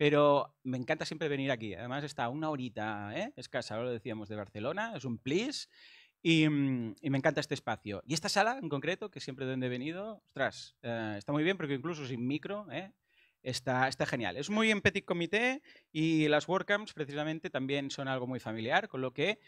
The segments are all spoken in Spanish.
Pero me encanta siempre venir aquí. Además, está una horita ¿eh? escasa, ahora lo decíamos, de Barcelona. Es un please mm, Y, me encanta este espacio. Y esta sala en concreto, que siempre donde he venido, ostras, eh, está muy bien porque incluso sin micro, ¿eh? Está, está, genial. Es muy en petit comité y las WordCamps precisamente también son algo muy familiar, con lo que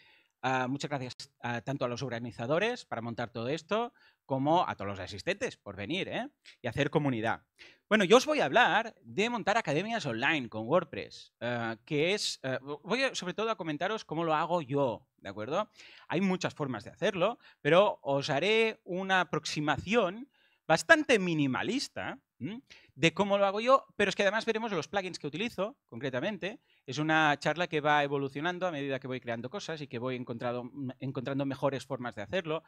ah, muchas gracias ah, tanto a los organizadores para montar todo esto, como a todos los asistentes por venir ¿eh? y hacer comunidad. Bueno, yo os voy a hablar de montar academias online con WordPress, eh, que es, eh, voy sobre todo a comentaros cómo lo hago yo, ¿de acuerdo? Hay muchas formas de hacerlo, pero os haré una aproximación bastante minimalista de cómo lo hago yo, pero es que además veremos los plugins que utilizo, concretamente. Es una charla que va evolucionando a medida que voy creando cosas y que voy mm, encontrando mejores formas de hacerlo.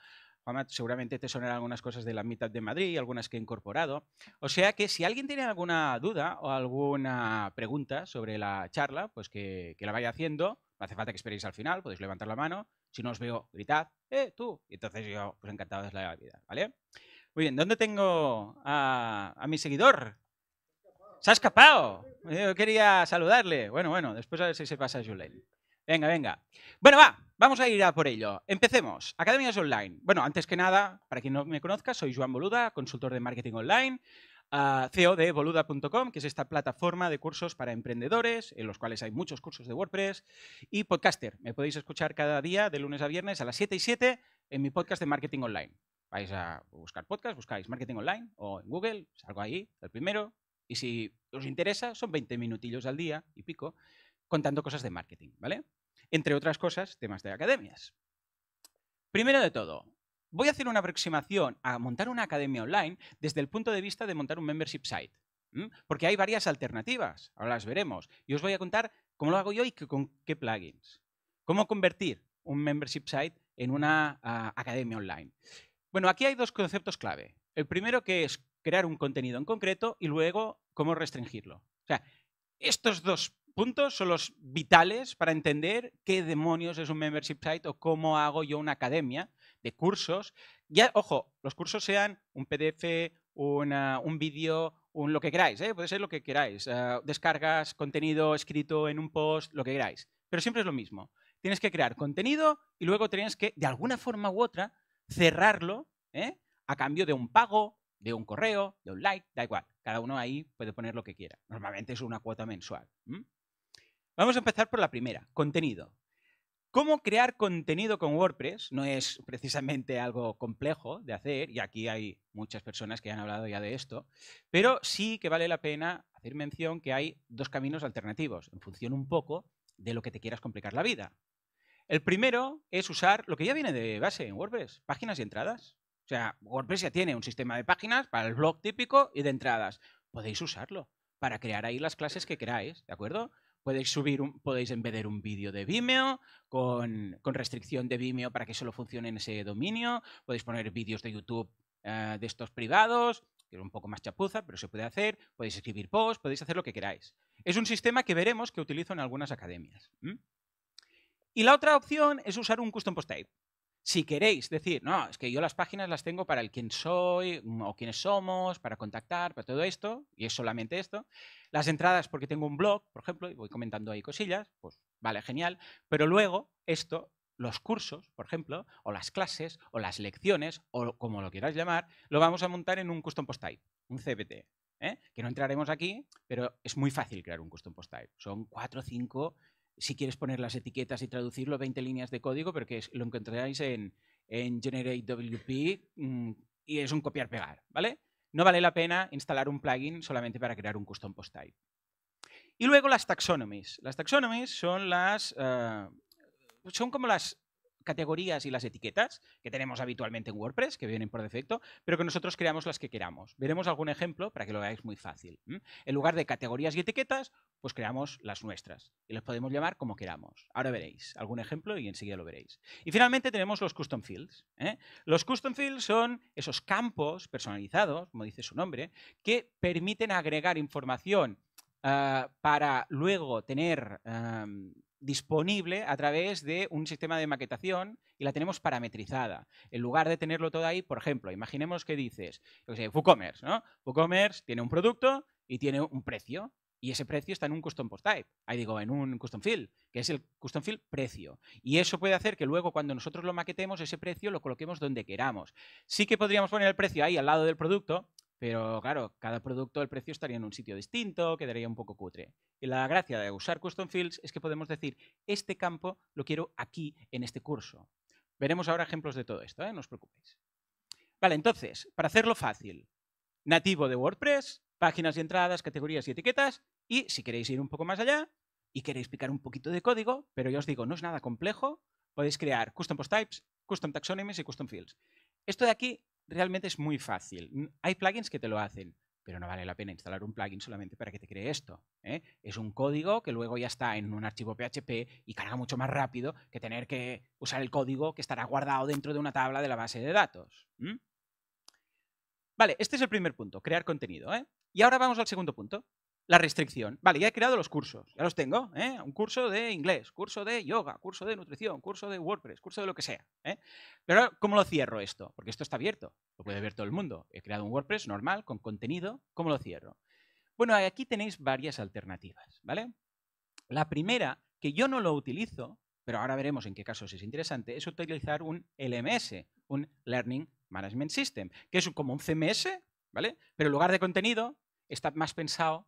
seguramente te sonarán algunas cosas de la mitad de Madrid, y algunas que he incorporado. O sea que si alguien tiene alguna duda o alguna pregunta sobre la charla, pues que, la vaya haciendo. No hace falta que esperéis al final, podéis levantar la mano. Si no os veo, gritad, ¡eh, tú! Y entonces yo, pues encantado de la vida, ¿vale? vale muy bien, ¿dónde tengo a, mi seguidor? Se ha escapado. Yo quería saludarle. Bueno, bueno, después a ver si se pasa Julen. Venga, venga. Bueno, va, vamos a ir a por ello. Empecemos. Academias Online. Bueno, antes que nada, para quien no me conozca, soy Joan Boluda, consultor de marketing online. Ah, CEO de boluda.com, que es esta plataforma de cursos para emprendedores, en los cuales hay muchos cursos de WordPress, y podcaster. Me podéis escuchar cada día de lunes a viernes a las 7 y 7 en mi podcast de marketing online. Vais a buscar podcast, buscáis marketing online o en Google, salgo ahí, el primero. Y si os interesa, son 20 minutillos al día y pico contando cosas de marketing, ¿vale? Entre otras cosas, temas de academias. Primero de todo, voy a hacer una aproximación a montar una academia online desde el punto de vista de montar un membership site. Porque hay varias alternativas, ahora las veremos. Y os voy a contar cómo lo hago yo y con qué plugins. Cómo convertir un membership site en una ah, academia online. Bueno, aquí hay dos conceptos clave. El primero que es crear un contenido en concreto y luego cómo restringirlo. O sea, estos dos puntos son los vitales para entender qué demonios es un membership site o cómo hago yo una academia de cursos. Ya, ojo, los cursos sean un PDF, un vídeo, un lo que queráis, ¿eh? puede ser lo que queráis. Eh, descargas, contenido escrito en un post, lo que queráis. Pero siempre es lo mismo. Tienes que crear contenido y luego tienes que, de alguna forma u otra, cerrarlo ¿eh? a cambio de un pago, de un correo, de un like, da igual. Cada uno ahí puede poner lo que quiera. Normalmente es una cuota mensual. Vamos a empezar por la primera, contenido. Cómo crear contenido con WordPress no es precisamente algo complejo de hacer, y aquí hay muchas personas que han hablado ya de esto, pero sí que vale la pena hacer mención que hay dos caminos alternativos, en función un poco de lo que te quieras complicar la vida. El primero es usar lo que ya viene de base en WordPress, páginas y entradas. O sea, WordPress ya tiene un sistema de páginas para el blog típico y de entradas. Podéis usarlo para crear ahí las clases que queráis, ¿de acuerdo? Podéis subir, un, podéis embeder un vídeo de Vimeo con, restricción de Vimeo para que solo funcione en ese dominio. Podéis poner vídeos de YouTube eh, de estos privados, que es un poco más chapuza, pero se puede hacer. Podéis escribir posts, podéis hacer lo que queráis. Es un sistema que veremos que utilizo en algunas academias. Y la otra opción es usar un custom post type. Si queréis decir, no, es que yo las páginas las tengo para el quién soy mm, o quiénes somos, para contactar, para todo esto, y es solamente esto. Las entradas porque tengo un blog, por ejemplo, y voy comentando ahí cosillas, pues vale, genial. Pero luego esto, los cursos, por ejemplo, o las clases, o las lecciones, o como lo quieras llamar, lo vamos a montar en un custom post type, un CBT. ¿eh? que no entraremos aquí, pero es muy fácil crear un custom post type. Son cuatro o cinco si quieres poner las etiquetas y traducirlo, 20 líneas de código, pero que es, lo encontráis en, en GenerateWP mm, y es un copiar-pegar, ¿vale? No vale la pena instalar un plugin solamente para crear un custom post type. Y luego las taxonomies. Las taxonomies son las... Eh, son como las categorías y las etiquetas que tenemos habitualmente en WordPress, que vienen por defecto, pero que nosotros creamos las que queramos. Veremos algún ejemplo para que lo veáis muy fácil. En lugar de categorías y etiquetas, pues creamos las nuestras y las podemos llamar como queramos. Ahora veréis algún ejemplo y enseguida lo veréis. Y finalmente tenemos los custom fields. ¿eh? Los custom fields son esos campos personalizados, como dice su nombre, que permiten agregar información ah, para luego tener disponible a través de un sistema de maquetación y la tenemos parametrizada. En lugar de tenerlo todo ahí, por ejemplo, imaginemos que dices, yo WooCommerce, ¿no? WooCommerce tiene un producto y tiene un precio. Y ese precio está en un custom post type, ahí digo, en un custom field, que es el custom field precio. Y eso puede hacer que luego cuando nosotros lo maquetemos, ese precio lo coloquemos donde queramos. Sí que podríamos poner el precio ahí al lado del producto, pero claro, cada producto el precio estaría en un sitio distinto, quedaría un poco cutre. Y la gracia de usar custom fields es que podemos decir, este campo lo quiero aquí en este curso. Veremos ahora ejemplos de todo esto, ¿eh? no os preocupéis. Vale, entonces, para hacerlo fácil, nativo de WordPress, páginas y entradas, categorías y etiquetas, y si queréis ir un poco más allá y queréis picar un poquito de código, pero ya os digo, no es nada complejo, podéis crear custom post types, custom taxonomies y custom fields. Esto de aquí realmente es muy fácil. Hay plugins que te lo hacen, pero no vale la pena instalar un plugin solamente para que te cree esto. ¿eh? Es un código que luego ya está en un archivo PHP y carga mucho más rápido que tener que usar el código que estará guardado dentro de una tabla de la base de datos. Vale, este es el primer punto, crear contenido. ¿eh? Y ahora vamos al segundo punto, la restricción. Vale, ya he creado los cursos, ya los tengo. ¿eh? Un curso de inglés, curso de yoga, curso de nutrición, curso de WordPress, curso de lo que sea. ¿eh? Pero ¿cómo lo cierro esto? Porque esto está abierto, lo puede ver todo el mundo. He creado un WordPress normal, con contenido, ¿cómo lo cierro? Bueno, aquí tenéis varias alternativas, ¿vale? La primera, que yo no lo utilizo, pero ahora veremos en qué casos es interesante, es utilizar un LMS, un Learning Management System, que es como un CMS, ¿vale? Pero en lugar de contenido, está más pensado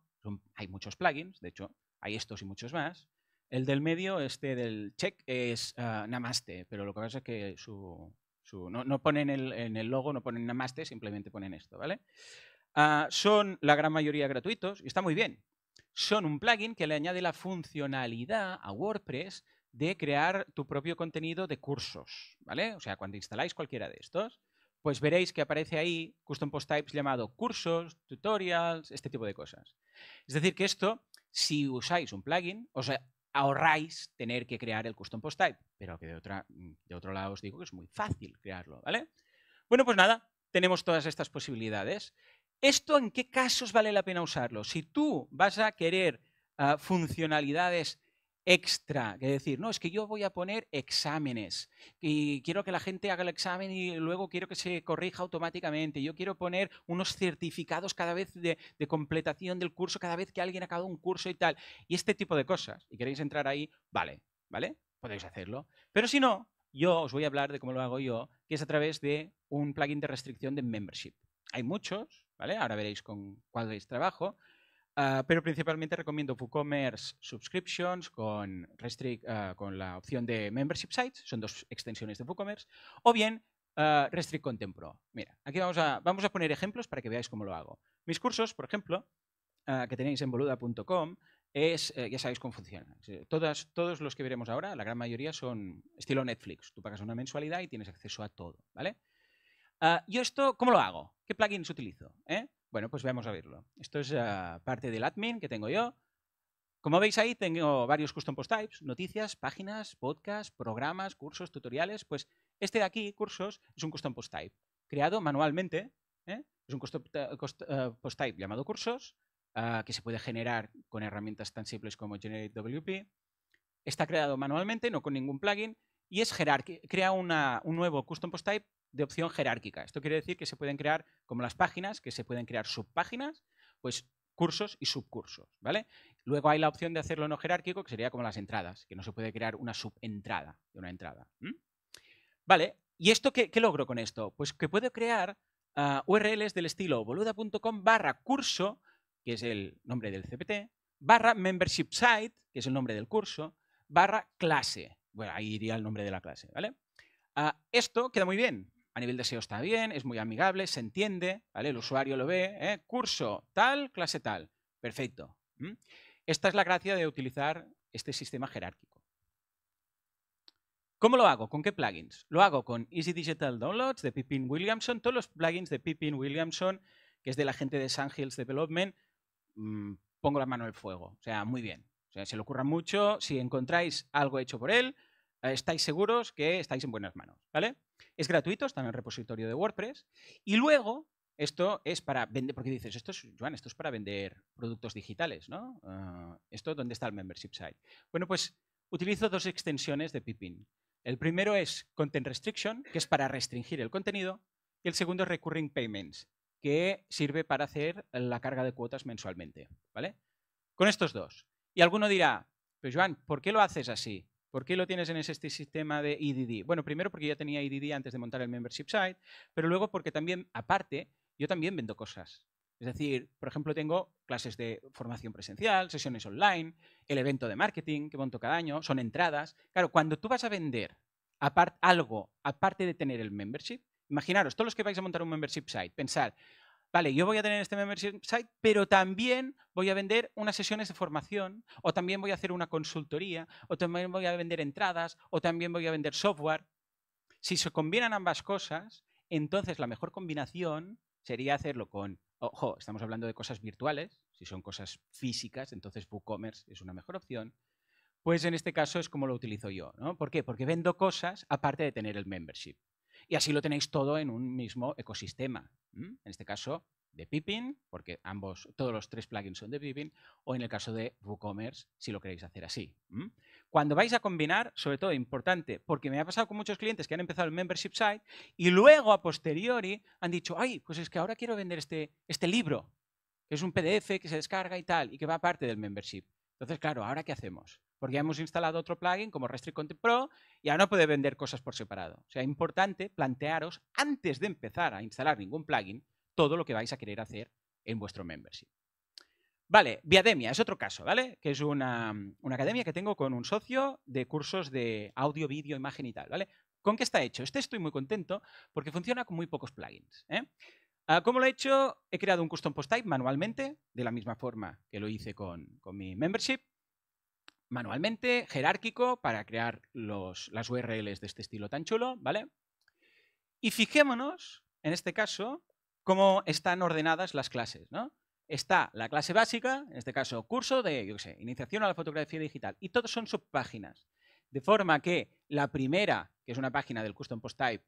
hay muchos plugins, de hecho, hay estos y muchos más. El del medio, este del check, es ah, Namaste, pero lo que pasa es que no, ponen en el logo, no ponen Namaste, simplemente ponen esto, ¿vale? Ah, son la gran mayoría gratuitos y está muy bien. Son un plugin que le añade la funcionalidad a WordPress de crear tu propio contenido de cursos, ¿vale? O sea, cuando instaláis cualquiera de estos, pues veréis que aparece ahí custom post types llamado cursos, tutorials, este tipo de cosas. Es decir, que esto, si usáis un plugin, os ahorráis tener que crear el custom post type, pero que de, mm, de otro lado os digo que es muy fácil crearlo, ¿vale? Bueno, pues nada, tenemos todas estas posibilidades. ¿Esto en qué casos vale la pena usarlo? Si tú vas a querer ah, funcionalidades extra, que decir, no, es que yo voy a poner exámenes y quiero que la gente haga el examen y luego quiero que se corrija automáticamente. Yo quiero poner unos certificados cada vez de, de completación del curso, cada vez que alguien ha acabado un curso y tal. Y este tipo de cosas. Y queréis entrar ahí, vale, ¿vale? Podéis hacerlo. Pero si no, yo os voy a hablar de cómo lo hago yo, que es a través de un plugin de restricción de membership. Hay muchos, ¿vale? Ahora veréis con cuál veis trabajo, Ah, pero principalmente recomiendo WooCommerce Subscriptions con, restrict, ah, con la opción de Membership Sites, son dos extensiones de WooCommerce, o bien ah, Restrict Content Pro. Mira, aquí vamos a, vamos a poner ejemplos para que veáis cómo lo hago. Mis cursos, por ejemplo, que tenéis en boluda.com, es, eh, ya sabéis cómo funciona. Eh, todos los que veremos ahora, la gran mayoría son estilo Netflix. Tú pagas una mensualidad y tienes acceso a todo, ¿vale? ¿Yo esto cómo lo hago? ¿Qué plugins utilizo? Eh? Bueno, pues vamos a verlo. Esto es ah, parte del admin que tengo yo. Como veis ahí, tengo varios custom post types, noticias, páginas, podcasts, programas, cursos, tutoriales. Pues este de aquí, cursos, es un custom post type, creado manualmente. ¿eh? Es un custom ah, post type llamado cursos, ah, que se puede generar con herramientas tan simples como GenerateWP. Está creado manualmente, no con ningún plugin, y es jerárquico. Crea un nuevo custom post type de opción jerárquica. Esto quiere decir que se pueden crear, como las páginas, que se pueden crear subpáginas, pues cursos y subcursos, ¿vale? Luego hay la opción de hacerlo no jerárquico, que sería como las entradas, que no se puede crear una subentrada de una entrada. Vale, ¿y esto qué, logro con esto? Pues que puedo crear ah, URLs del estilo boluda.com barra curso, que es el nombre del CPT, barra membership site, que es el nombre del curso, barra clase. Bueno, ahí iría el nombre de la clase, ¿vale? Ah, esto queda muy bien, a nivel de SEO está bien, es muy amigable, se entiende, ¿vale? El usuario lo ve, ¿eh? curso tal, clase tal. Perfecto. Esta es la gracia de utilizar este sistema jerárquico. ¿Cómo lo hago? ¿Con qué plugins? Lo hago con Easy Digital Downloads de Pippin Williamson, todos los plugins de Pippin Williamson, que es de la gente de San Hills Development, mm, pongo la mano en el fuego. O sea, muy bien. O sea, se le ocurra mucho. Si encontráis algo hecho por él, eh, estáis seguros que estáis en buenas manos, ¿vale? Es gratuito, está en el repositorio de WordPress. Y luego, esto es para vender, porque dices, esto es, Joan, esto es para vender productos digitales, ¿no? Eh, ¿Esto dónde está el membership site? Bueno, pues utilizo dos extensiones de Pippin. El primero es Content Restriction, que es para restringir el contenido, y el segundo es Recurring Payments, que sirve para hacer la carga de cuotas mensualmente, ¿vale? Con estos dos. Y alguno dirá, pues Joan, ¿por qué lo haces así? ¿Por qué lo tienes en este sistema de EDD? Bueno, primero porque ya tenía EDD antes de montar el membership site, pero luego porque también, aparte, yo también vendo cosas. Es decir, por ejemplo, tengo clases de formación presencial, sesiones online, el evento de marketing que monto cada año, son entradas. Claro, cuando tú vas a vender aparte algo aparte de tener el membership, imaginaros, todos los que vais a montar un membership site, pensar vale, yo voy a tener este membership site, pero también voy a vender unas sesiones de formación, o también voy a hacer una consultoría, o también voy a vender entradas, o también voy a vender software. Si se combinan ambas cosas, entonces la mejor combinación sería hacerlo con, ojo, estamos hablando de cosas virtuales, si son cosas físicas, entonces WooCommerce es una mejor opción. Pues en este caso es como lo utilizo yo, ¿no? ¿Por qué? Porque vendo cosas aparte de tener el membership. Y así lo tenéis todo en un mismo ecosistema. En este caso, de Pippin, porque ambos, todos los tres plugins son de Pippin, o en el caso de WooCommerce, si lo queréis hacer así. Cuando vais a combinar, sobre todo importante, porque me ha pasado con muchos clientes que han empezado el membership site y luego a posteriori han dicho, ay, pues es que ahora quiero vender este, este libro, que es un PDF que se descarga y tal, y que va parte del membership. Entonces, claro, ¿ahora qué hacemos? porque ya hemos instalado otro plugin como Restrict Content Pro y ahora no puede vender cosas por separado. O sea, importante plantearos antes de empezar a instalar ningún plugin todo lo que vais a querer hacer en vuestro membership. Vale, Viademia es otro caso, ¿vale? Que es mm, una, academia que tengo con un socio de cursos de audio, vídeo, imagen y tal, ¿vale? ¿Con qué está hecho? Este estoy muy contento porque funciona con muy pocos plugins. ¿eh? Ah, ¿Cómo lo he hecho? He creado un custom post type manualmente, de la misma forma que lo hice con, con mi membership manualmente, jerárquico, para crear los, las URLs de este estilo tan chulo, ¿vale? Y fijémonos, en este caso, cómo están ordenadas las clases, ¿no? Está la clase básica, en este caso curso de, iniciación a la fotografía digital, y todas son subpáginas. De forma que la primera, que es una página del Custom Post Type,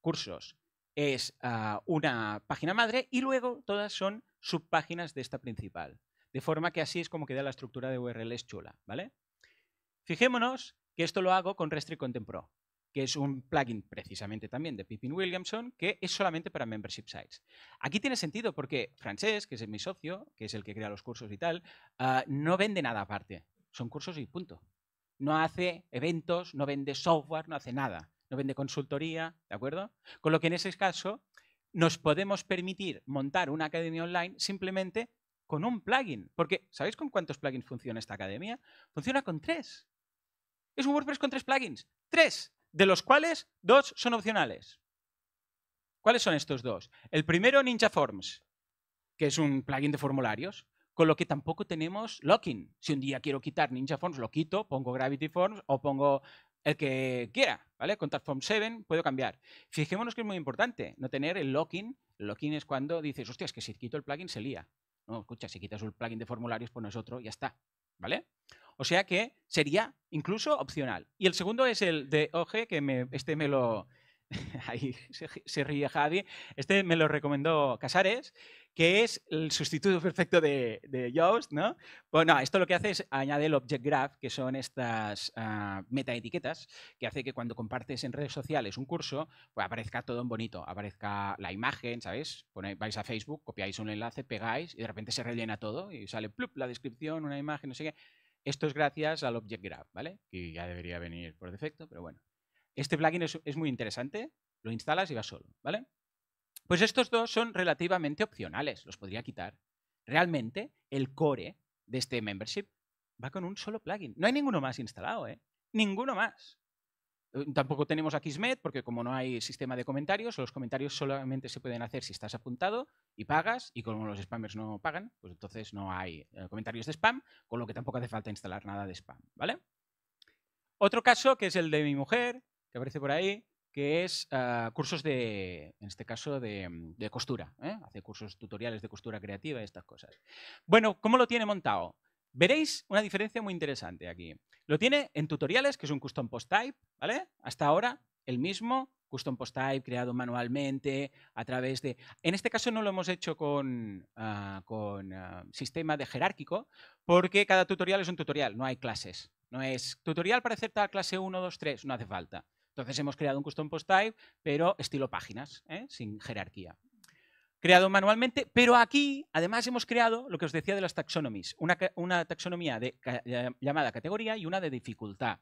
cursos, es ah, una página madre, y luego todas son subpáginas de esta principal. De forma que así es como queda la estructura de URLs chula, ¿vale? Fijémonos que esto lo hago con Restrict Content Pro, que es un plugin precisamente también de Pippin Williamson, que es solamente para membership sites. Aquí tiene sentido porque Francesc, que es mi socio, que es el que crea los cursos y tal, ah, no vende nada aparte. Son cursos y punto. No hace eventos, no vende software, no hace nada. No vende consultoría, ¿de acuerdo? Con lo que en ese caso nos podemos permitir montar una academia online simplemente con un plugin. Porque, ¿sabéis con cuántos plugins funciona esta academia? Funciona con tres. Es un WordPress con tres plugins. Tres, de los cuales dos son opcionales. ¿Cuáles son estos dos? El primero, Ninja Forms, que es un plugin de formularios, con lo que tampoco tenemos locking. Si un día quiero quitar Ninja Forms, lo quito, pongo Gravity Forms o pongo el que quiera, ¿vale? Con Form 7 puedo cambiar. Fijémonos que es muy importante no tener el locking. El locking es cuando dices, hostia, es que si quito el plugin se lía. No, escucha, si quitas el plugin de formularios, pones otro y ya está. ¿Vale? O sea que sería incluso opcional. Y el segundo es el de Oje, que me, este me lo... Ahí se, ríe Javi. Este me lo recomendó Casares que es el sustituto perfecto de, de Yoast, ¿no? Bueno, pues esto lo que hace es añade el Object Graph, que son estas meta ah, metaetiquetas, que hace que cuando compartes en redes sociales un curso, pues aparezca todo en bonito, aparezca la imagen, sabes, vais a Facebook, copiáis un enlace, pegáis y de repente se rellena todo y sale plup, la descripción, una imagen, no sé qué. Esto es gracias al Object Graph, ¿vale? Que ya debería venir por defecto, pero bueno. Este plugin es, es muy interesante, lo instalas y va solo, ¿vale? Pues estos dos son relativamente opcionales, los podría quitar. Realmente el core de este membership va con un solo plugin. No hay ninguno más instalado, ¿eh? Ninguno más. Eh, tampoco tenemos a porque como no hay sistema de comentarios, los comentarios solamente se pueden hacer si estás apuntado y pagas, y como los spammers no pagan, pues entonces no hay eh, comentarios de spam, con lo que tampoco hace falta instalar nada de spam, ¿vale? Otro caso, que es el de mi mujer, que aparece por ahí, que es ah, cursos de, en este caso, de, mm, costura. ¿eh? Hace cursos tutoriales de costura creativa y estas cosas. Bueno, ¿cómo lo tiene montado? Veréis una diferencia muy interesante aquí. Lo tiene en tutoriales, que es un custom post type, ¿vale? Hasta ahora, el mismo custom post type creado manualmente a través de... En este caso no lo hemos hecho con, ah, ah, sistema de jerárquico, porque cada tutorial es un tutorial, no hay clases. No es tutorial para hacer clase 1, 2, 3, no hace falta. Entonces hemos creado un custom post type, pero estilo páginas, ¿eh? sin jerarquía. Creado manualmente, pero aquí además hemos creado lo que os decía de las taxonomies, una, taxonomía llamada categoría y una de dificultad.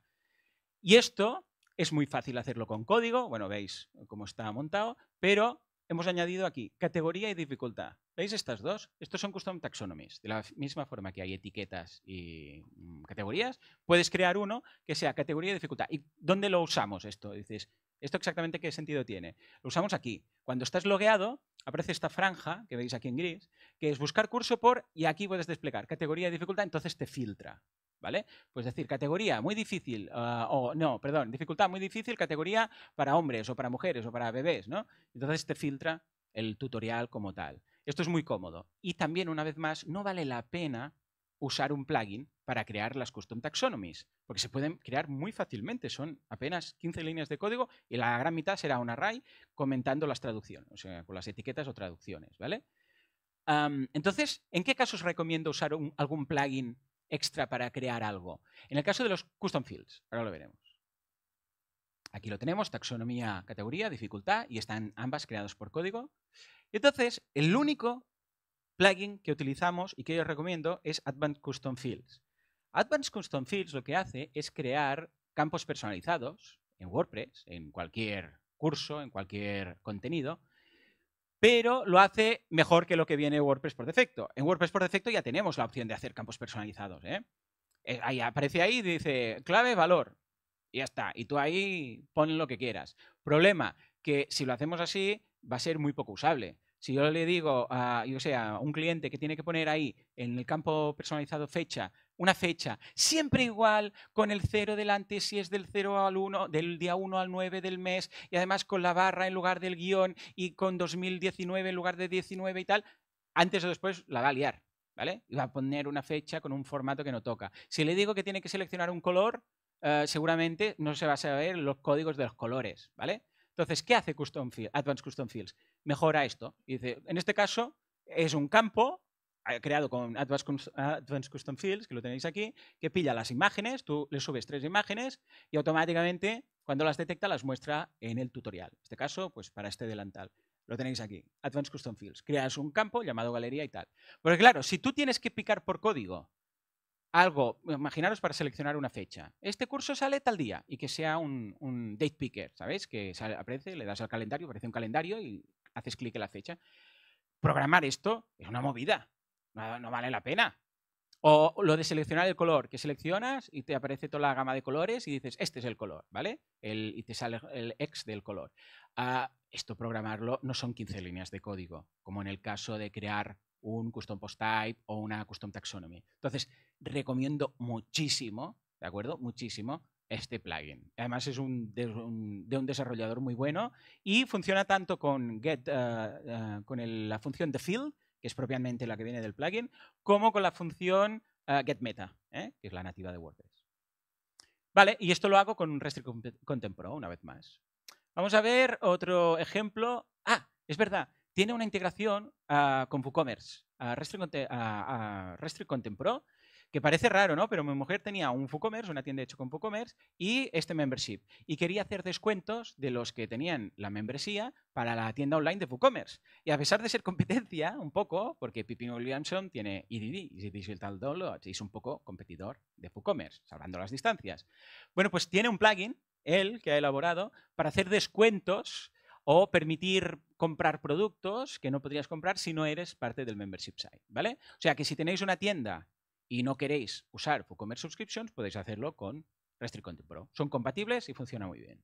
Y esto es muy fácil hacerlo con código, bueno, veis cómo está montado, pero hemos añadido aquí categoría y dificultad. ¿Veis estas dos? Estos son custom taxonomies. De la misma forma que hay etiquetas y mm, categorías, puedes crear uno que sea categoría y dificultad. ¿Y dónde lo usamos esto? Dices, ¿esto exactamente qué sentido tiene? Lo usamos aquí. Cuando estás logueado, aparece esta franja que veis aquí en gris, que es buscar curso por, y aquí puedes desplegar categoría y dificultad, entonces te filtra. ¿vale? Pues decir, categoría muy difícil, ah, o no, perdón, dificultad muy difícil, categoría para hombres o para mujeres o para bebés, ¿no? Entonces te filtra el tutorial como tal. Esto es muy cómodo. Y también, una vez más, no vale la pena usar un plugin para crear las custom taxonomies, porque se pueden crear muy fácilmente, son apenas 15 líneas de código y la gran mitad será un array comentando las traducciones, o sea, con las etiquetas o traducciones, ¿vale? entonces, ¿en qué casos recomiendo usar algún plugin extra para crear algo. En el caso de los custom fields, ahora lo veremos. Aquí lo tenemos, taxonomía, categoría, dificultad, y están ambas creados por código. entonces, el único plugin que utilizamos y que yo recomiendo es Advanced Custom Fields. Advanced Custom Fields lo que hace es crear campos personalizados en WordPress, en cualquier curso, en cualquier contenido, pero lo hace mejor que lo que viene WordPress por defecto. En WordPress por defecto ya tenemos la opción de hacer campos personalizados. ¿eh? eh ahí aparece ahí, dice clave, valor. Y ya está. Y tú ahí pones lo que quieras. Problema, que si lo hacemos así, va a ser muy poco usable. Si yo le digo a, yo a un cliente que tiene que poner ahí en el campo personalizado fecha una fecha, siempre igual, con el cero delante si es del 0 al 1, del día 1 al 9 del mes, y además con la barra en lugar del guión y con 2019 en lugar de 19 y tal, antes o después la va a liar, ¿vale? Y va a poner una fecha con un formato que no toca. Si le digo que tiene que seleccionar un color, eh, seguramente no se va a saber los códigos de los colores, ¿vale? Entonces, ¿qué hace Custom Advanced Custom Fields? Mejora esto. Y dice, en este caso es un campo creado con Advanced Custom Fields, que lo tenéis aquí, que pilla las imágenes, tú le subes tres imágenes y automáticamente cuando las detecta las muestra en el tutorial. En este caso, pues para este delantal. Lo tenéis aquí, Advanced Custom Fields. Creas un campo llamado galería y tal. Porque claro, si tú tienes que picar por código algo, imaginaros para seleccionar una fecha. Este curso sale tal día y que sea un, date picker, ¿sabéis? Que aparece, le das al calendario, aparece un calendario y haces clic en la fecha. Programar esto es una movida no vale la pena. O lo de seleccionar el color, que seleccionas y te aparece toda la gama de colores y dices, este es el color, ¿vale? y te sale el ex del color. Ah, esto programarlo no son 15 líneas de código, como en el caso de crear un custom post type o una custom taxonomy. Entonces, recomiendo muchísimo, ¿de acuerdo? Muchísimo este plugin. Además es un de, un, desarrollador muy bueno y funciona tanto con, get, eh, eh, con la función de field que es propiamente la que viene del plugin, como con la función get eh, getMeta, ¿eh? que es la nativa de WordPress. Vale, y esto lo hago con un Restrict Content Pro, una vez más. Vamos a ver otro ejemplo. Ah, es verdad, tiene una integración ah, con WooCommerce. a Content Pro que parece raro, ¿no? Pero mi mujer tenía un FooCommerce, una tienda hecha con FooCommerce y este membership. Y quería hacer descuentos de los que tenían la membresía para la tienda online de FooCommerce. Y a pesar de ser competencia, un poco, porque Pippin Williamson tiene EDD, Digital Downloads, y es un poco competidor de FooCommerce, salvando las distancias. Bueno, pues tiene un plugin, él, que ha elaborado, para hacer descuentos o permitir comprar productos que no podrías comprar si no eres parte del membership site, ¿vale? O sea, que si tenéis una tienda y no queréis usar WooCommerce Subscriptions, podéis hacerlo con Restrict Content Pro. Son compatibles y funciona muy bien.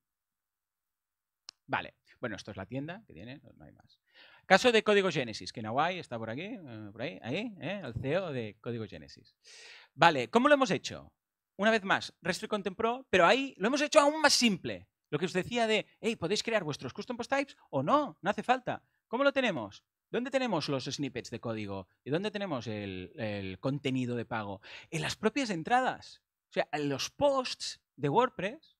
Vale, bueno, esto es la tienda que tiene, no hay más. Caso de Código Genesis, que en Hawaii está por aquí, eh, por ahí, ahí, ¿eh? el CEO de Código Genesis. Vale, ¿cómo lo hemos hecho? Una vez más, Restrict Content Pro, pero ahí lo hemos hecho aún más simple. Lo que os decía de, hey, podéis crear vuestros custom post types o no, no hace falta. ¿Cómo lo tenemos? ¿Dónde tenemos los snippets de código? ¿Y dónde tenemos el, contenido de pago? En las propias entradas. O sea, en los posts de WordPress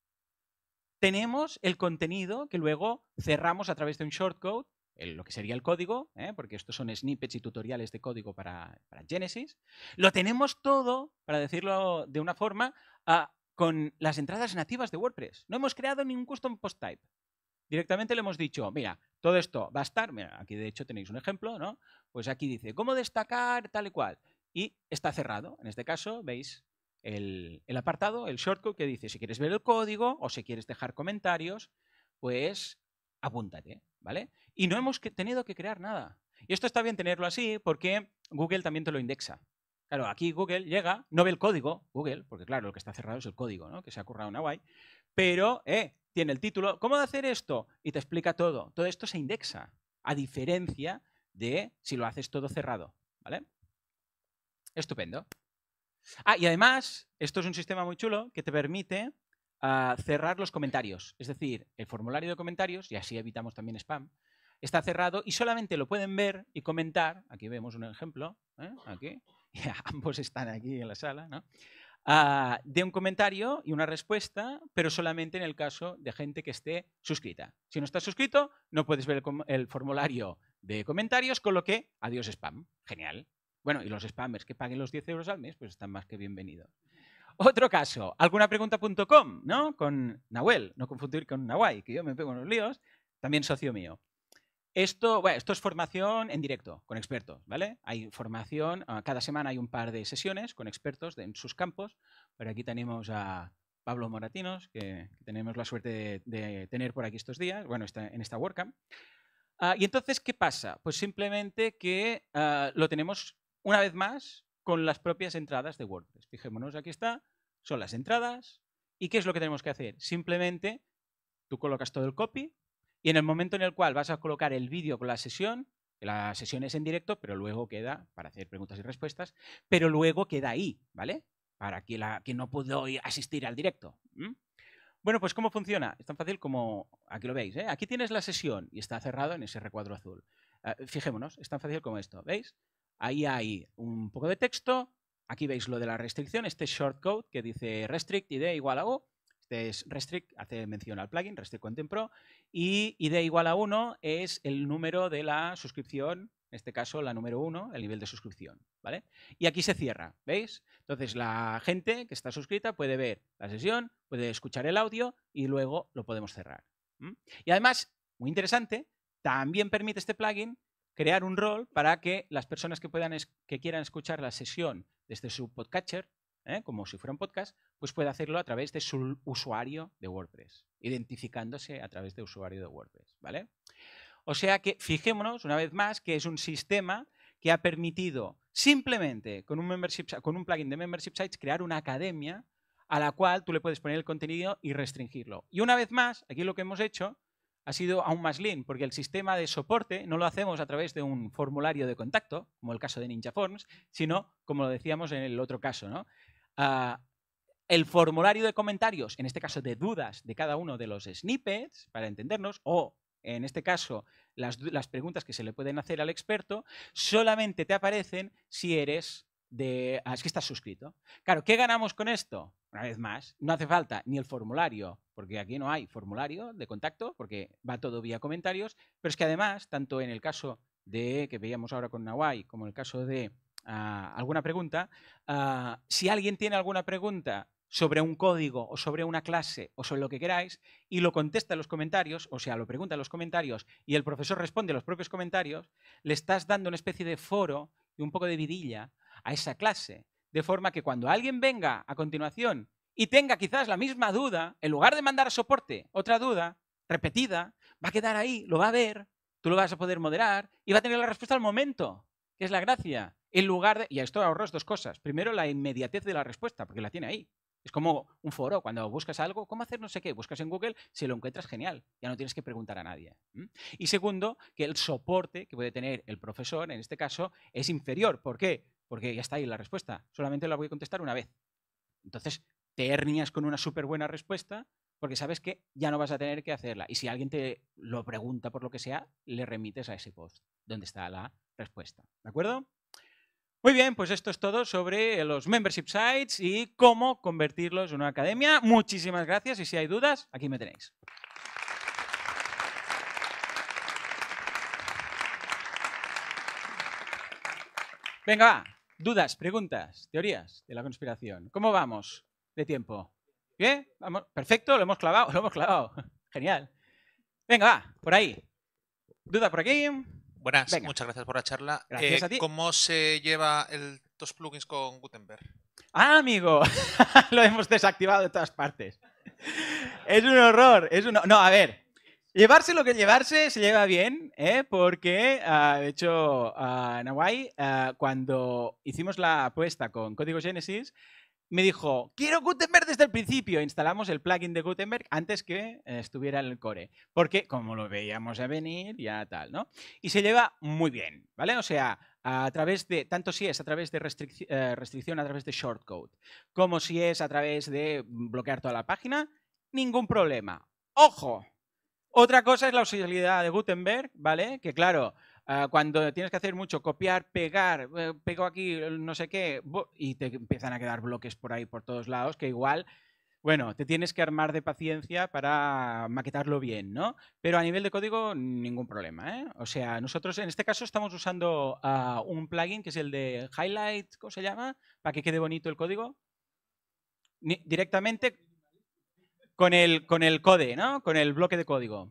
tenemos el contenido que luego cerramos a través de un shortcode lo que sería el código, ¿eh? porque estos son snippets y tutoriales de código para, Genesis, lo tenemos todo, para decirlo de una forma, ah, con las entradas nativas de WordPress. No hemos creado ningún custom post type. Directamente le hemos dicho, mira, todo esto va a estar, mira, aquí de hecho tenéis un ejemplo, ¿no? Pues aquí dice, ¿cómo destacar tal y cual? Y está cerrado. En este caso, veis el, apartado, el shortcut que dice, si quieres ver el código o si quieres dejar comentarios, pues apúntate, ¿vale? Y no hemos tenido que crear nada. Y esto está bien tenerlo así porque Google también te lo indexa. Claro, aquí Google llega, no ve el código, Google, porque claro, lo que está cerrado es el código, ¿no? Que se ha currado en guay, pero eh, tiene el título, ¿cómo de hacer esto? Y te explica todo. Todo esto se indexa, a diferencia de si lo haces todo cerrado, ¿vale? Estupendo. Ah, y además, esto es un sistema muy chulo que te permite ah, cerrar los comentarios. Es decir, el formulario de comentarios, y así evitamos también spam, está cerrado y solamente lo pueden ver y comentar. Aquí vemos un ejemplo, ¿eh? aquí. ambos están aquí en la sala, ¿no? Ah, de un comentario y una respuesta, pero solamente en el caso de gente que esté suscrita. Si no estás suscrito, no puedes ver el, formulario de comentarios, con lo que adiós spam. Genial. Bueno, y los spammers que paguen los 10 euros al mes, pues están más que bienvenidos. Otro caso, algunapregunta.com, ¿no? Con Nahuel, no confundir con Nahuay, que yo me pego en los líos, también socio mío. Esto, esto es formación en directo, con expertos, ¿vale? Hay formación, ah, cada semana hay un par de sesiones con expertos en sus campos, pero aquí tenemos a Pablo Moratinos, que, tenemos la suerte de, tener por aquí estos días, bueno, en esta WordCamp. Ah, ¿Y entonces qué pasa? Pues simplemente que ah, lo tenemos una vez más con las propias entradas de WordPress. Fijémonos, aquí está, son las entradas. ¿Y qué es lo que tenemos que hacer? Simplemente tú colocas todo el copy, y en el momento en el cual vas a colocar el vídeo con la sesión, la sesión es en directo, pero luego queda para hacer preguntas y respuestas, pero luego queda ahí, ¿vale? Para quien, no pudo asistir al directo. Bueno, pues ¿cómo funciona? Es tan fácil como aquí lo veis. ¿eh? Aquí tienes la sesión y está cerrado en ese recuadro azul. Ah, fijémonos, es tan fácil como esto, ¿veis? Ahí hay un poco de texto, aquí veis lo de la restricción, este shortcode que dice restrict ID igual a O, este es restrict, hace mención al plugin, restrict content pro, y id igual a 1 es el número de la suscripción, en este caso la número 1, el nivel de suscripción, ¿vale? Y aquí se cierra, ¿veis? Entonces la gente que está suscrita puede ver la sesión, puede escuchar el audio y luego lo podemos cerrar. Y además, muy interesante, también permite este plugin crear un rol para que las personas que, puedan que quieran escuchar la sesión desde su podcatcher ¿eh? como si fuera un podcast, pues puede hacerlo a través de su usuario de WordPress, identificándose a través de usuario de WordPress, ¿vale? O sea que fijémonos una vez más que es un sistema que ha permitido simplemente con un, membership, con un plugin de Membership Sites crear una academia a la cual tú le puedes poner el contenido y restringirlo. Y una vez más, aquí lo que hemos hecho ha sido aún más lean, porque el sistema de soporte no lo hacemos a través de un formulario de contacto, como el caso de Ninja Forms, sino, como lo decíamos en el otro caso, ¿no? Ah, el formulario de comentarios, en este caso de dudas de cada uno de los snippets, para entendernos, o en este caso las, preguntas que se le pueden hacer al experto, solamente te aparecen si eres de... Ah, es que estás suscrito. Claro, ¿qué ganamos con esto? Una vez más, no hace falta ni el formulario, porque aquí no hay formulario de contacto, porque va todo vía comentarios, pero es que además, tanto en el caso de que veíamos ahora con Nawai, como en el caso de Ah, alguna pregunta. Ah, si alguien tiene alguna pregunta sobre un código o sobre una clase o sobre lo que queráis y lo contesta en los comentarios, o sea, lo pregunta en los comentarios y el profesor responde a los propios comentarios, le estás dando una especie de foro y un poco de vidilla a esa clase, de forma que cuando alguien venga a continuación y tenga quizás la misma duda, en lugar de mandar a soporte otra duda repetida, va a quedar ahí, lo va a ver, tú lo vas a poder moderar y va a tener la respuesta al momento. ¿Qué es la gracia. En lugar de, y a esto ahorras dos cosas. Primero, la inmediatez de la respuesta, porque la tiene ahí. Es como un foro, cuando buscas algo, ¿cómo hacer no sé qué? Buscas en Google, si lo encuentras, genial, ya no tienes que preguntar a nadie. Y segundo, que el soporte que puede tener el profesor, en este caso, es inferior. ¿Por qué? Porque ya está ahí la respuesta, solamente la voy a contestar una vez. Entonces, te hernias con una súper buena respuesta porque sabes que ya no vas a tener que hacerla. Y si alguien te lo pregunta por lo que sea, le remites a ese post donde está la respuesta. ¿De acuerdo? Muy bien, pues esto es todo sobre los membership sites y cómo convertirlos en una academia. Muchísimas gracias y si hay dudas, aquí me tenéis. Venga, va. Dudas, preguntas, teorías de la conspiración. ¿Cómo vamos de tiempo? Bien, vamos, perfecto, lo hemos clavado, lo hemos clavado. Genial. Venga, va, por ahí. ¿Duda por aquí? Buenas, muchas gracias por la charla. Gracias eh, a ti. ¿Cómo se lleva el, los plugins con Gutenberg? Ah, amigo, lo hemos desactivado de todas partes. es un horror, es No, a ver, llevarse lo que llevarse se lleva bien, ¿eh? porque, ah, de hecho, en ah, Hawaii, ah, cuando hicimos la apuesta con Código Genesis, me dijo, quiero Gutenberg desde el principio. Instalamos el plugin de Gutenberg antes que eh, estuviera en el core, porque como lo veíamos a venir, ya tal, ¿no? Y se lleva muy bien, ¿vale? O sea, a través de, tanto si es a través de eh, restricción, a través de shortcode, como si es a través de bloquear toda la página, ningún problema. ¡Ojo! Otra cosa es la usabilidad de Gutenberg, ¿vale? Que claro, Ah, cuando tienes que hacer mucho, copiar, pegar, eh, pego aquí, no sé qué, y te empiezan a quedar bloques por ahí, por todos lados, que igual, bueno, te tienes que armar de paciencia para maquetarlo bien, ¿no? Pero a nivel de código, ningún problema, ¿eh? O sea, nosotros en este caso estamos usando ah, un plugin que es el de Highlight, ¿cómo se llama? Para que quede bonito el código. directamente con el, con el code, ¿no? Con el bloque de código.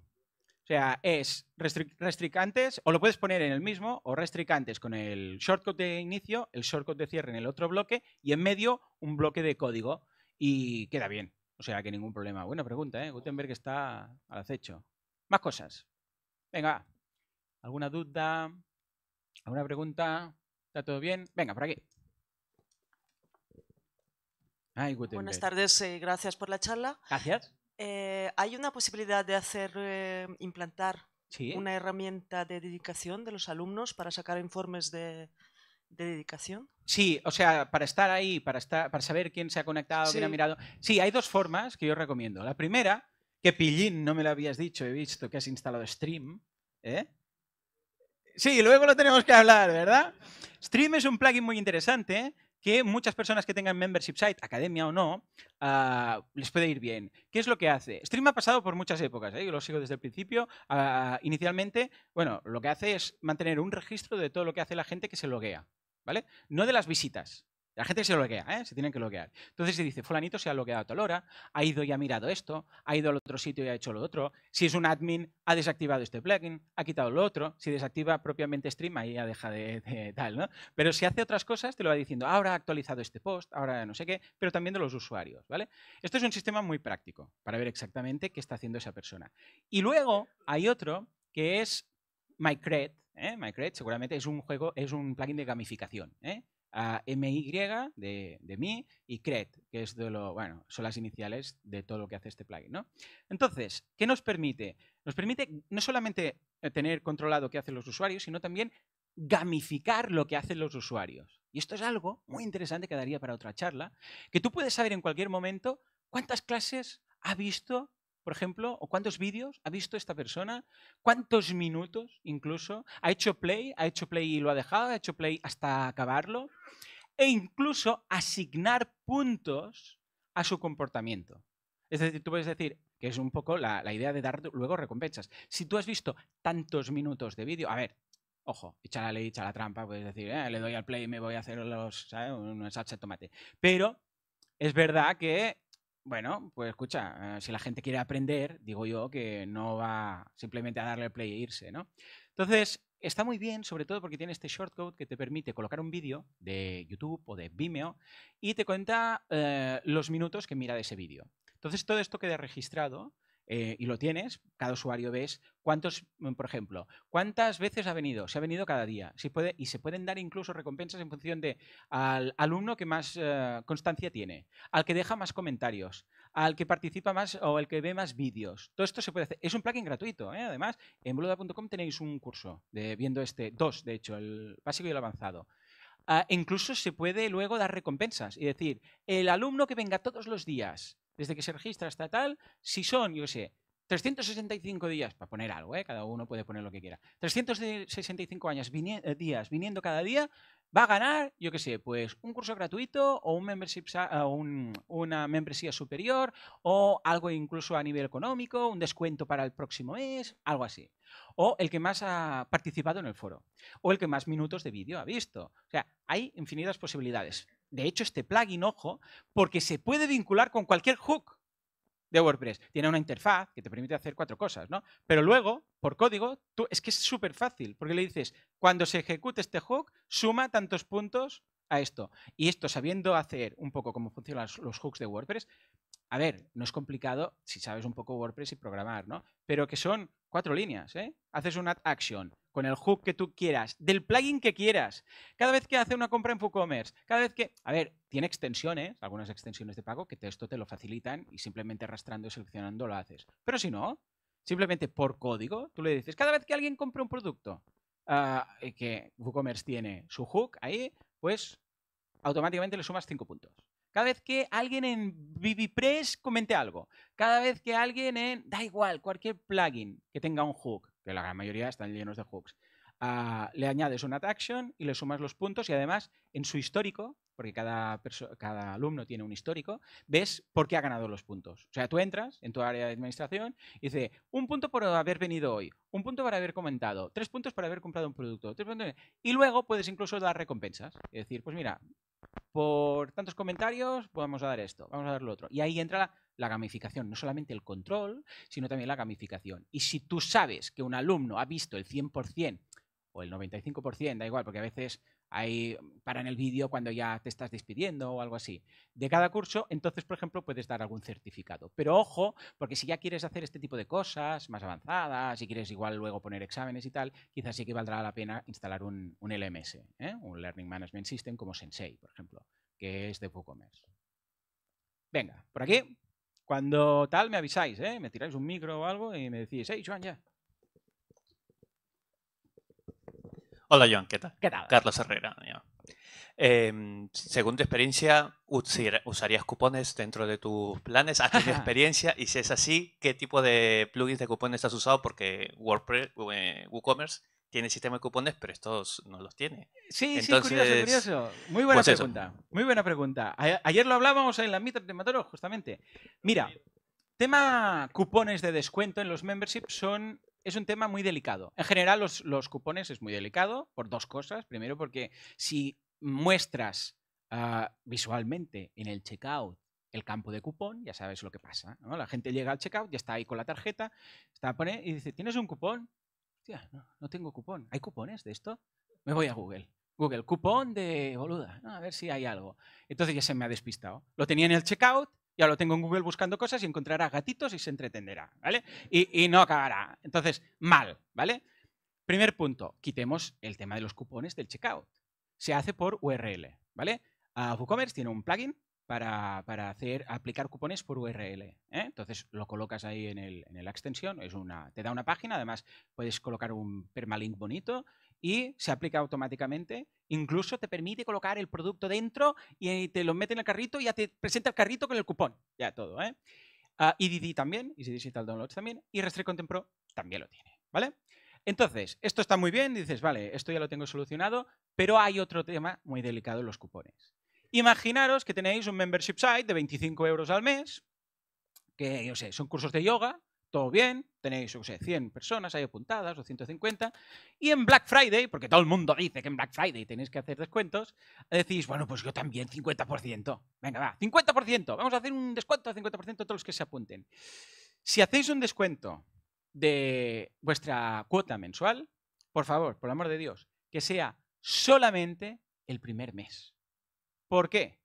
O sea, es restric restricantes, o lo puedes poner en el mismo, o restricantes con el shortcut de inicio, el shortcut de cierre en el otro bloque, y en medio un bloque de código. Y queda bien. O sea, que ningún problema. Buena pregunta, ¿eh? Gutenberg está al acecho. Más cosas. Venga, ¿alguna duda? ¿Alguna pregunta? ¿Está todo bien? Venga, por aquí. Buenas tardes, eh, gracias por la charla. Gracias. Eh, ¿Hay una posibilidad de hacer eh, implantar una herramienta de dedicación de los alumnos para sacar informes de, dedicación? Sí, o sea, para estar ahí, para, para saber quién se ha conectado, quién ha mirado. Sí, hay dos formas que yo recomiendo. La primera, que pillín, no me lo habías dicho, he visto que has instalado Stream. ¿eh? Sí, luego lo tenemos que hablar, ¿verdad? Stream es un plugin muy interesante que muchas personas que tengan membership site, academia o no, ah, les puede ir bien. ¿Qué es lo que hace? Stream ha pasado por muchas épocas, ¿eh? yo lo sigo desde el principio. Ah, inicialmente, bueno, lo que hace es mantener un registro de todo lo que hace la gente que se loguea, ¿vale? No de las visitas, la gente se bloquea, ¿eh? se tienen que bloquear. Entonces se dice, fulanito se ha bloqueado a tal hora, ha ido y ha mirado esto, ha ido al otro sitio y ha hecho lo otro. Si es un admin, ha desactivado este plugin, ha quitado lo otro. Si desactiva propiamente Stream, ahí ya deja de, tal, ¿no? Pero si hace otras cosas, te lo va diciendo, ahora ha actualizado este post, ahora no sé qué, pero también de los usuarios, ¿vale? Esto es un sistema muy práctico para ver exactamente qué está haciendo esa persona. Y luego hay otro que es MyCred, ¿Eh? MyCred seguramente es un juego, es un plugin de gamificación. ¿eh? a MY de, de mí y CRED, que es de lo, bueno, son las iniciales de todo lo que hace este plugin. ¿no? Entonces, ¿qué nos permite? Nos permite no solamente eh, tener controlado qué hacen los usuarios, sino también gamificar lo que hacen los usuarios. Y esto es algo muy interesante que daría para otra charla, que tú puedes saber en cualquier momento cuántas clases ha visto por ejemplo, o cuántos vídeos ha visto esta persona, cuántos minutos incluso, ha hecho play, ha hecho play y lo ha dejado, ha hecho play hasta acabarlo, e incluso asignar puntos a su comportamiento. Es decir, tú puedes decir, que es un poco la, la idea de dar luego recompensas. Si tú has visto tantos minutos de vídeo, a ver, ojo, echa la ley, echa la trampa, puedes decir, eh, le doy al play y me voy a hacer los, un salsa de tomate. Pero es verdad que bueno, pues escucha, eh, si la gente quiere aprender, digo yo que no va simplemente a darle play e irse, ¿no? Entonces, está muy bien, sobre todo porque tiene este shortcode que te permite colocar un vídeo de YouTube o de Vimeo y te cuenta eh, los minutos que mira de ese vídeo. Entonces, todo esto queda registrado eh, y lo tienes, cada usuario ves cuántos, mm, por ejemplo, cuántas veces ha venido, Se ha venido cada día, si puede, y se pueden dar incluso recompensas en función de al alumno que más eh, constancia tiene, al que deja más comentarios, al que participa más o el que ve más vídeos. Todo esto se puede hacer. Es un plugin gratuito, ¿eh? además. En boluda.com tenéis un curso de viendo este, dos, de hecho, el básico y el avanzado. Ah, incluso se puede luego dar recompensas y decir, el alumno que venga todos los días desde que se registra hasta tal, si son, yo sé, 365 días, para poner algo, ¿eh? cada uno puede poner lo que quiera, 365 años, eh, días viniendo cada día, va a ganar, yo qué sé, pues un curso gratuito o un membership, ah, una membresía superior o algo incluso a nivel económico, un descuento para el próximo mes, algo así. O el que más ha participado en el foro. O el que más minutos de vídeo ha visto. O sea, hay infinitas posibilidades. De hecho, este plugin, ojo, porque se puede vincular con cualquier hook de WordPress. Tiene una interfaz que te permite hacer cuatro cosas, ¿no? Pero luego, por código, tú, es que es súper fácil, porque le dices, cuando se ejecute este hook, suma tantos puntos a esto. Y esto, sabiendo hacer un poco cómo funcionan los hooks de WordPress, a ver, no es complicado si sabes un poco WordPress y programar, ¿no? Pero que son cuatro líneas, ¿eh? Haces una action, con el hook que tú quieras, del plugin que quieras. Cada vez que hace una compra en WooCommerce, cada vez que... A ver, tiene extensiones, algunas extensiones de pago que esto te lo facilitan y simplemente arrastrando y seleccionando lo haces. Pero si no, simplemente por código, tú le dices, cada vez que alguien compre un producto ah, eh, que WooCommerce tiene su hook ahí, pues automáticamente le sumas 5 puntos. Cada vez que alguien en ViviPress comente algo, cada vez que alguien en, da igual, cualquier plugin que tenga un hook, que la gran mayoría están llenos de hooks, ah, le añades una action y le sumas los puntos y además en su histórico, porque cada, cada alumno tiene un histórico, ves por qué ha ganado los puntos. O sea, tú entras en tu área de administración y dice, un punto por haber venido hoy, un punto por haber comentado, tres puntos por haber comprado un producto, tres puntos... y luego puedes incluso dar recompensas. Es decir, pues mira, por tantos comentarios, pues vamos a dar esto, vamos a dar lo otro. Y ahí entra la, gamificación, no solamente el control, sino también la gamificación. Y si tú sabes que un alumno ha visto el 100% o el 95%, da igual, porque a veces ahí en el vídeo cuando ya te estás despidiendo o algo así, de cada curso, entonces, por ejemplo, puedes dar algún certificado. Pero ojo, porque si ya quieres hacer este tipo de cosas más avanzadas, si quieres igual luego poner exámenes y tal, quizás sí que valdrá la pena instalar un, LMS, ¿eh? un Learning Management System como Sensei, por ejemplo, que es de WooCommerce. Venga, por aquí, cuando tal me avisáis, ¿eh? me tiráis un micro o algo y me decís, hey, Joan, ya. Hola Joan, ¿qué tal? Carlos Herrera. Eh, según tu experiencia, ¿usarías cupones dentro de tus planes? ¿Has tenido experiencia? Y si es así, ¿qué tipo de plugins de cupones has usado? Porque WordPress, eh, WooCommerce tiene sistema de cupones, pero estos no los tiene. Sí, sí, curioso, curioso. Muy buena pues pregunta. Muy buena pregunta. ayer lo hablábamos en la Meetup de Mataró, justamente. Mira, tema cupones de descuento en los memberships son es un tema muy delicado. En general, los, cupones es muy delicado por dos cosas. Primero, porque si muestras ah, visualmente en el checkout el campo de cupón, ya sabes lo que pasa. La gente llega al checkout, ya está ahí con la tarjeta, está pone y dice, ¿tienes un cupón? Hostia, no, tengo cupón. ¿Hay cupones de esto? Me voy a Google. Google, cupón de boluda. a ver si hay algo. Entonces ya se me ha despistado. Lo tenía en el checkout, ya lo tengo en Google buscando cosas y encontrará gatitos y se entretenderá, ¿vale? Y, no acabará. Entonces, mal, ¿vale? Primer punto, quitemos el tema de los cupones del checkout. Se hace por URL, ¿vale? Ah, WooCommerce tiene un plugin para, hacer, aplicar cupones por URL. ¿eh? Entonces lo colocas ahí en, el, en la extensión, es una, te da una página, además puedes colocar un permalink bonito y se aplica automáticamente. Incluso te permite colocar el producto dentro y te lo mete en el carrito y ya te presenta el carrito con el cupón. Ya todo, ¿eh? Ah, y EDD también, Easy Digital Downloads también, y restre Content Pro también lo tiene, ¿vale? Entonces, esto está muy bien, dices, vale, esto ya lo tengo solucionado, pero hay otro tema muy delicado, en los cupones. Imaginaros que tenéis un membership site de 25 euros al mes, que, yo sé, son cursos de yoga, todo bien, tenéis, yo sé, 100 personas ahí apuntadas o 150, y en Black Friday, porque todo el mundo dice que en Black Friday tenéis que hacer descuentos, decís, bueno, pues yo también 50%. Venga, va, 50%, vamos a hacer un descuento de 50% a todos los que se apunten. Si hacéis un descuento de vuestra cuota mensual, por favor, por el amor de Dios, que sea solamente el primer mes. ¿Por qué?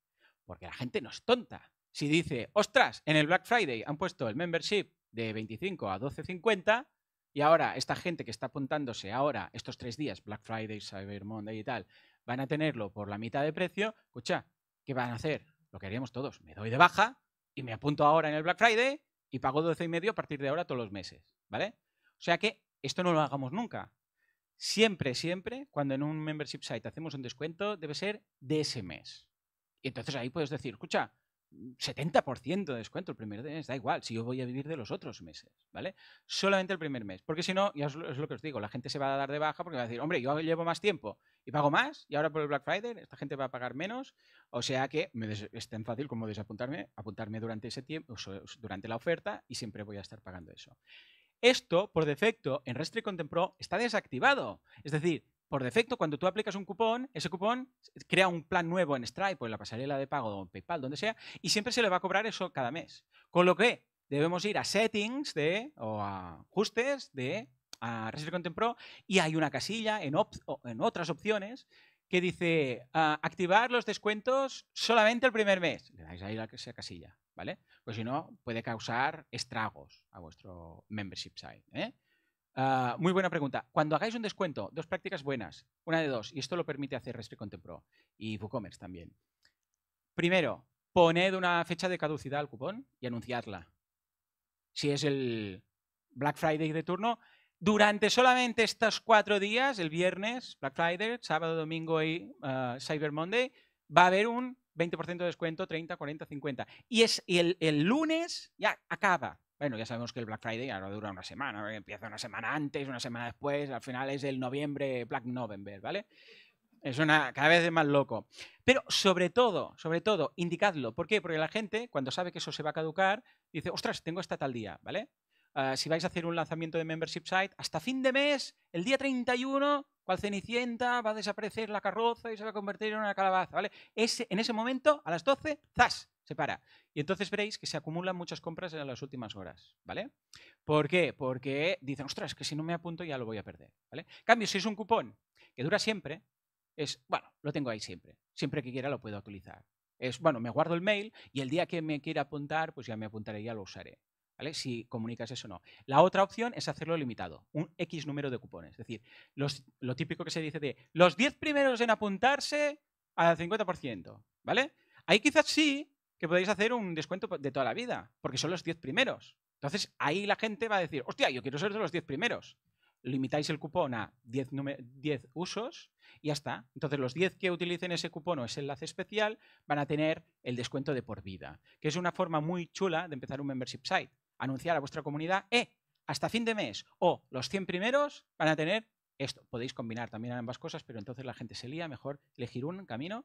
Porque la gente no es tonta. Si dice, ostras, en el Black Friday han puesto el membership de 25 a 12.50 y ahora esta gente que está apuntándose ahora estos tres días, Black Friday, Cyber Monday y tal, van a tenerlo por la mitad de precio, escucha, ¿qué van a hacer? Lo que haríamos todos, me doy de baja y me apunto ahora en el Black Friday y pago 12 y medio a partir de ahora todos los meses, ¿vale? O sea que esto no lo hagamos nunca. Siempre, siempre, cuando en un membership site hacemos un descuento, debe ser de ese mes. Y entonces ahí puedes decir, escucha, 70% mm, de descuento el primer mes, da igual, si yo voy a vivir de los otros meses, ¿vale? Solamente el primer mes, porque si no, ya es lo que os digo, la gente se va a dar de baja porque va a decir, hombre, yo llevo más tiempo y pago más, y ahora por el Black Friday esta gente va a pagar menos, o sea que me es tan fácil como desapuntarme, apuntarme durante ese tiempo, durante la oferta y siempre voy a estar pagando eso. Esto, por defecto, en Restrict Content Pro está desactivado. Es decir, por defecto, cuando tú aplicas un cupón, ese cupón crea un plan nuevo en Stripe o en la pasarela de pago o en PayPal, donde sea, y siempre se le va a cobrar eso cada mes. Con lo que debemos ir a settings de, o a ajustes de a Reserve Content Pro y hay una casilla en, otras opciones que dice ah, activar los descuentos solamente el primer mes. Le dais ahí a esa casilla, ¿vale? Pues si no, puede causar estragos a vuestro membership site. ¿eh? Ah, muy buena pregunta. Cuando hagáis un descuento, dos prácticas buenas, una de dos, y esto lo permite hacer Respect Content Pro y WooCommerce también. Primero, poned una fecha de caducidad al cupón y anunciadla. Si es el Black Friday de turno, durante solamente estos cuatro días, el viernes, Black Friday, sábado, domingo y ah, Cyber Monday, va a haber un 20% de descuento, 30, 40, 50. Y, es, el lunes ya acaba. Bueno, ya sabemos que el Black Friday ahora dura una semana, empieza una semana antes, una semana después, al final es el noviembre, Black November, ¿vale? Es una, cada vez más loco. Pero sobre todo, sobre todo, indicadlo. ¿Por qué? Porque la gente, cuando sabe que eso se va a caducar, dice, ostras, tengo hasta tal día, ¿vale? Ah, si vais a hacer un lanzamiento de membership site, hasta fin de mes, el día 31, cual cenicienta, va a desaparecer la carroza y se va a convertir en una calabaza, ¿vale? Ese, en ese momento, a las 12, ¡zas! se para. Y entonces veréis que se acumulan muchas compras en las últimas horas, ¿vale? ¿Por qué? Porque dicen, ostras, que si no me apunto ya lo voy a perder, ¿vale? cambio, si es un cupón que dura siempre, es, bueno, lo tengo ahí siempre. Siempre que quiera lo puedo utilizar. Es, bueno, me guardo el mail y el día que me quiera apuntar, pues ya me apuntaré, ya lo usaré. ¿Vale? Si comunicas eso o no. La otra opción es hacerlo limitado, un X número de cupones. Es decir, lo típico que se dice de los 10 primeros en apuntarse al 50%, ¿vale? Ahí quizás sí, que podéis hacer un descuento de toda la vida, porque son los 10 primeros. Entonces ahí la gente va a decir, hostia, yo quiero ser de los 10 primeros. Limitáis el cupón a 10, usos y ya está. Entonces los 10 que utilicen ese cupón o ese enlace especial van a tener el descuento de por vida, que es una forma muy chula de empezar un membership site. Anunciar a vuestra comunidad, eh, hasta fin de mes o los 100 primeros van a tener esto. Podéis combinar también ambas cosas, pero entonces la gente se lía, mejor elegir un camino.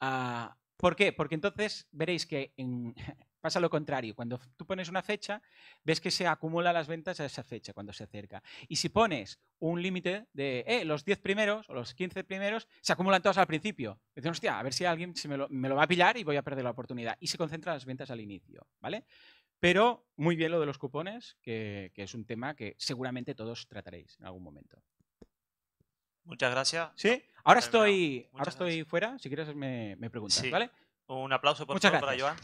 a... ¿Por qué? Porque entonces veréis que pasa lo contrario. Cuando tú pones una fecha, ves que se acumulan las ventas a esa fecha cuando se acerca. Y si pones un límite de eh, los 10 primeros o los 15 primeros, se acumulan todos al principio. Dicen, hostia, a ver si alguien se me, lo, va a pillar y voy a perder la oportunidad. Y se concentran las ventas al inicio, ¿vale? Pero muy bien lo de los cupones, que, que es un tema que seguramente todos trataréis en algún momento. Muchas gracias. ¿Sí? Ahora estoy, ahora estoy fuera, si quieres me, preguntas, ¿vale? Un aplauso por Muchas favor Joan.